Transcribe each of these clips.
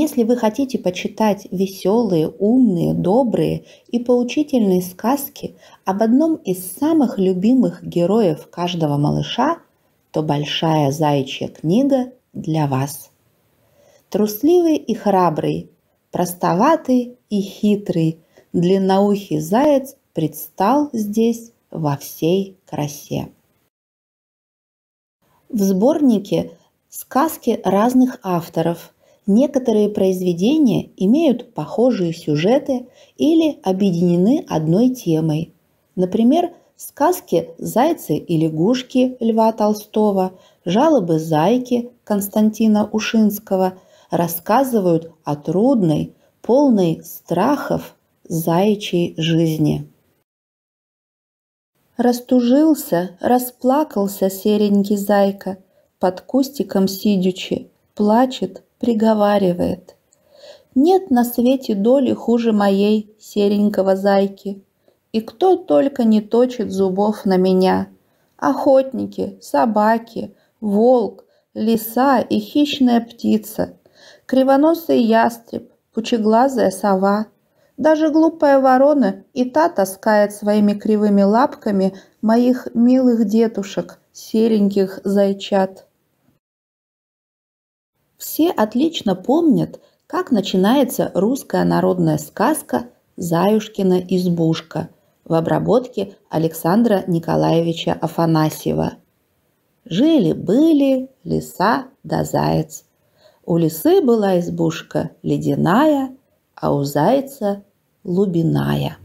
Если вы хотите почитать веселые, умные, добрые и поучительные сказки об одном из самых любимых героев каждого малыша, то «Большая заячья книга» для вас. Трусливый и храбрый, простоватый и хитрый, длинноухий заяц предстал здесь во всей красе. В сборнике сказки разных авторов – Некоторые произведения имеют похожие сюжеты или объединены одной темой. Например, сказки «Зайцы и лягушки» Льва Толстого, жалобы «Зайки» Константина Ушинского рассказывают о трудной, полной страхов заячьей жизни. Растужился, расплакался серенький зайка, под кустиком сидючи, плачет, приговаривает. Нет на свете доли хуже моей серенького зайки. И кто только не точит зубов на меня. Охотники, собаки, волк, лиса и хищная птица, кривоносый ястреб, пучеглазая сова. Даже глупая ворона и та таскает своими кривыми лапками моих милых детушек, сереньких зайчат. Все отлично помнят, как начинается русская народная сказка «Заюшкина избушка» в обработке Александра Николаевича Афанасьева. Жили-были лиса да заяц. У лисы была избушка ледяная, а у зайца лубиная.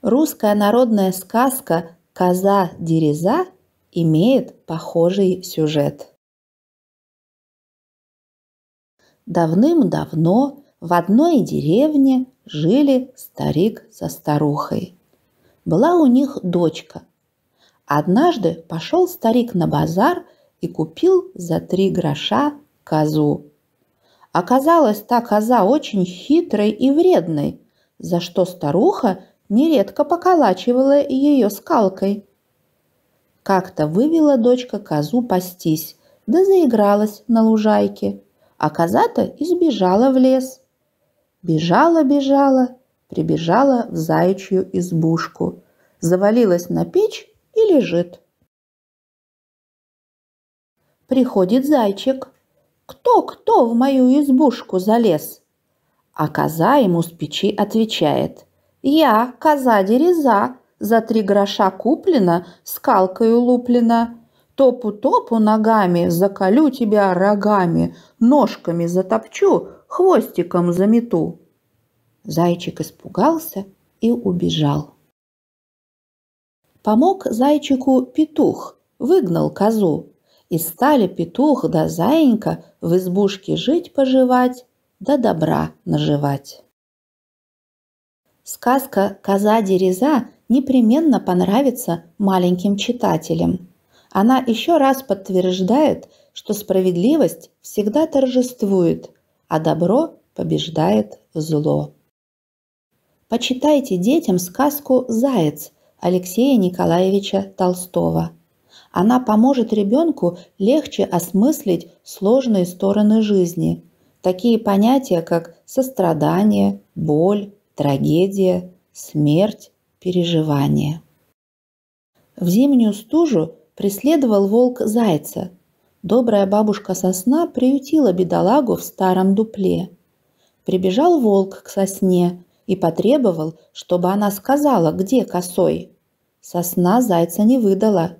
Русская народная сказка «Коза-дереза» имеет похожий сюжет. Давным-давно в одной деревне жили старик со старухой. Была у них дочка. Однажды пошел старик на базар и купил за три гроша козу. Оказалось, та коза очень хитрой и вредной, за что старуха нередко поколачивала ее скалкой. Как-то вывела дочка козу пастись, да заигралась на лужайке – а коза-то избежала в лес. Бежала-бежала, прибежала в заячью избушку, завалилась на печь и лежит. Приходит зайчик. «Кто-кто в мою избушку залез?» А коза ему с печи отвечает. «Я, коза-дереза, за три гроша куплена, скалкой улуплена". Топу-топу ногами закалю тебя рогами, ножками затопчу, хвостиком замету. Зайчик испугался и убежал. Помог зайчику петух, выгнал козу. И стали петух да заинька в избушке жить-поживать, да добра наживать. Сказка «Коза-дереза» непременно понравится маленьким читателям. Она еще раз подтверждает, что справедливость всегда торжествует, а добро побеждает зло. Почитайте детям сказку «Заяц» Алексея Николаевича Толстого. Она поможет ребенку легче осмыслить сложные стороны жизни, такие понятия, как сострадание, боль, трагедия, смерть, переживание. В зимнюю стужу преследовал волк зайца. Добрая бабушка сосна приютила бедолагу в старом дупле. Прибежал волк к сосне и потребовал, чтобы она сказала, где косой. Сосна зайца не выдала.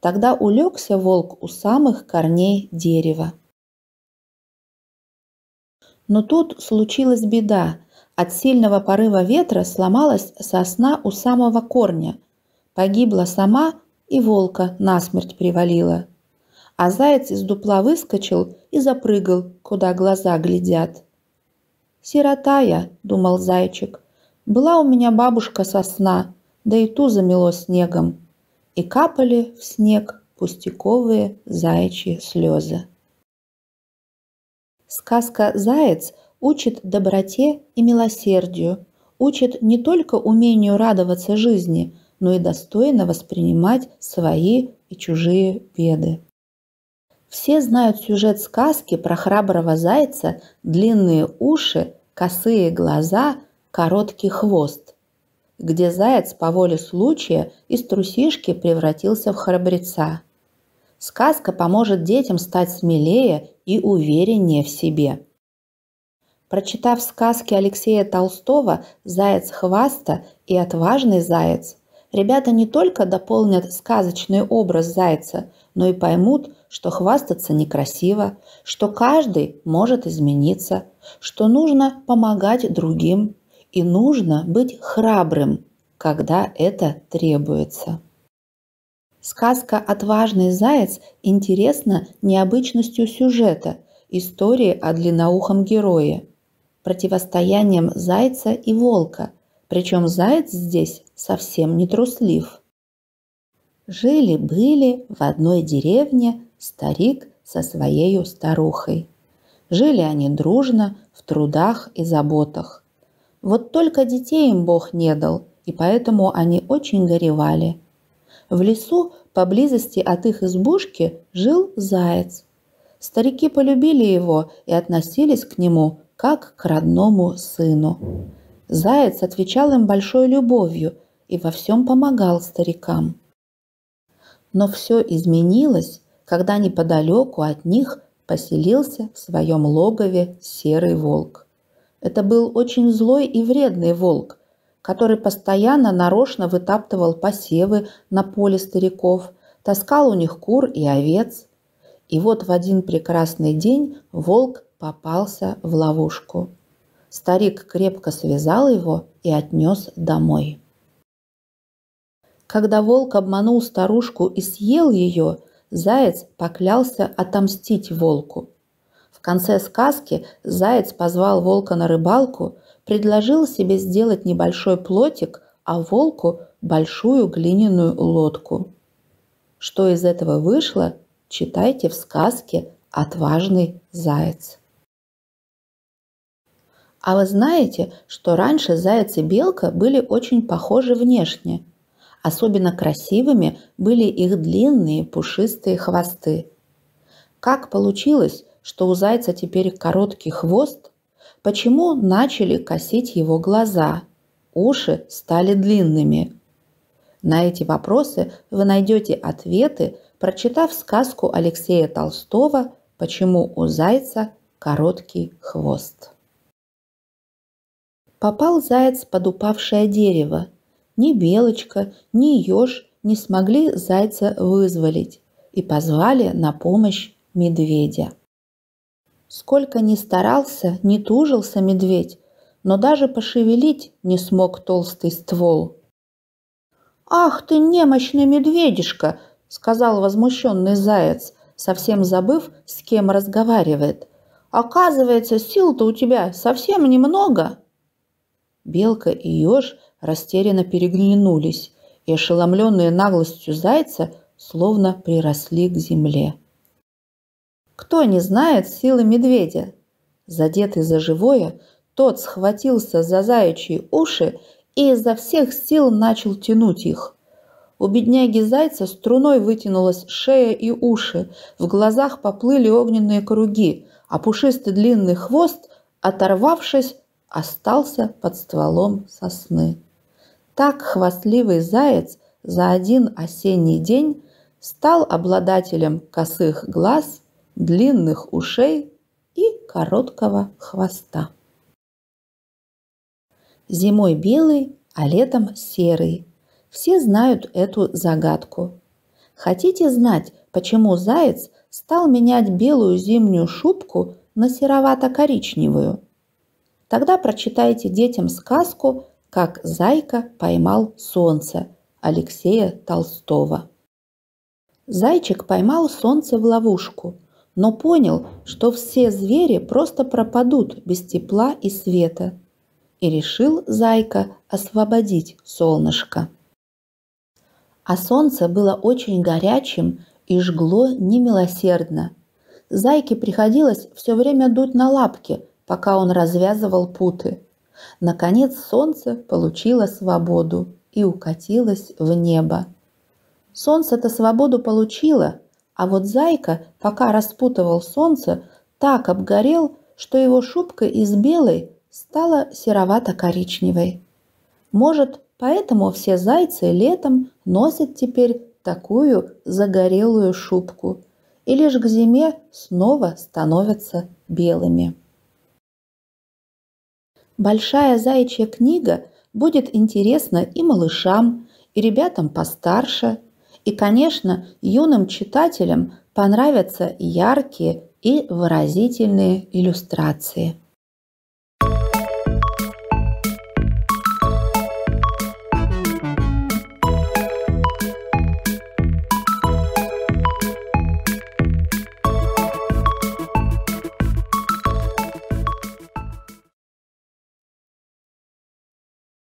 Тогда улегся волк у самых корней дерева. Но тут случилась беда. От сильного порыва ветра сломалась сосна у самого корня. Погибла сама и волка насмерть привалило. А заяц из дупла выскочил и запрыгал, куда глаза глядят. «Сирота я», — думал зайчик, — «была у меня бабушка сосна, да и ту замело снегом, и капали в снег пустяковые заячьи слезы». Сказка «Заяц» учит доброте и милосердию, учит не только умению радоваться жизни — но и достойно воспринимать свои и чужие беды. Все знают сюжет сказки про храброго зайца, длинные уши, косые глаза, короткий хвост, где заяц по воле случая из трусишки превратился в храбреца. Сказка поможет детям стать смелее и увереннее в себе. Прочитав сказки Алексея Толстого «Заяц хваста» и «Отважный заяц», Ребята не только дополнят сказочный образ зайца, но и поймут, что хвастаться некрасиво, что каждый может измениться, что нужно помогать другим и нужно быть храбрым, когда это требуется. Сказка «Отважный заяц» интересна необычностью сюжета, истории о длинноухом герое, противостоянием зайца и волка – причем заяц здесь совсем не труслив. Жили-были в одной деревне старик со своей старухой. Жили они дружно, в трудах и заботах. Вот только детей им Бог не дал, и поэтому они очень горевали. В лесу, поблизости от их избушки, жил заяц. Старики полюбили его и относились к нему, как к родному сыну. Заяц отвечал им большой любовью и во всем помогал старикам. Но все изменилось, когда неподалеку от них поселился в своем логове серый волк. Это был очень злой и вредный волк, который постоянно нарочно вытаптывал посевы на поле стариков, таскал у них кур и овец. И вот в один прекрасный день волк попался в ловушку. Старик крепко связал его и отнес домой. Когда волк обманул старушку и съел ее, заяц поклялся отомстить волку. В конце сказки заяц позвал волка на рыбалку, предложил себе сделать небольшой плотик, а волку – большую глиняную лодку. Что из этого вышло, читайте в сказке «Отважный заяц». А вы знаете, что раньше заяц и белка были очень похожи внешне. Особенно красивыми были их длинные пушистые хвосты. Как получилось, что у зайца теперь короткий хвост? Почему начали косить его глаза? Уши стали длинными. На эти вопросы вы найдете ответы, прочитав сказку Алексея Толстого «Почему у зайца короткий хвост?» попал заяц под упавшее дерево. Ни белочка, ни еж не смогли зайца вызволить и позвали на помощь медведя. Сколько ни старался, не тужился медведь, но даже пошевелить не смог толстый ствол. «Ах ты, немощный медведишка!» — сказал возмущенный заяц, совсем забыв, с кем разговаривает. «Оказывается, сил-то у тебя совсем немного!» Белка и еж растерянно переглянулись, и ошеломленные наглостью зайца словно приросли к земле. Кто не знает силы медведя? Задетый за живое, тот схватился за заячьи уши и изо всех сил начал тянуть их. У бедняги зайца струной вытянулась шея и уши, в глазах поплыли огненные круги, а пушистый длинный хвост, оторвавшись, остался под стволом сосны. Так хвастливый заяц за один осенний день стал обладателем косых глаз, длинных ушей и короткого хвоста. Зимой белый, а летом серый. Все знают эту загадку. Хотите знать, почему заяц стал менять белую зимнюю шубку на серовато-коричневую – Тогда прочитайте детям сказку «Как зайка поймал солнце» Алексея Толстого. Зайчик поймал солнце в ловушку, но понял, что все звери просто пропадут без тепла и света. И решил зайка освободить солнышко. А солнце было очень горячим и жгло немилосердно. Зайке приходилось все время дуть на лапки, пока он развязывал путы. Наконец солнце получило свободу и укатилось в небо. Солнце-то свободу получило, а вот зайка, пока распутывал солнце, так обгорел, что его шубка из белой стала серовато-коричневой. Может, поэтому все зайцы летом носят теперь такую загорелую шубку и лишь к зиме снова становятся белыми. Большая заячья книга будет интересна и малышам, и ребятам постарше, и, конечно, юным читателям понравятся яркие и выразительные иллюстрации.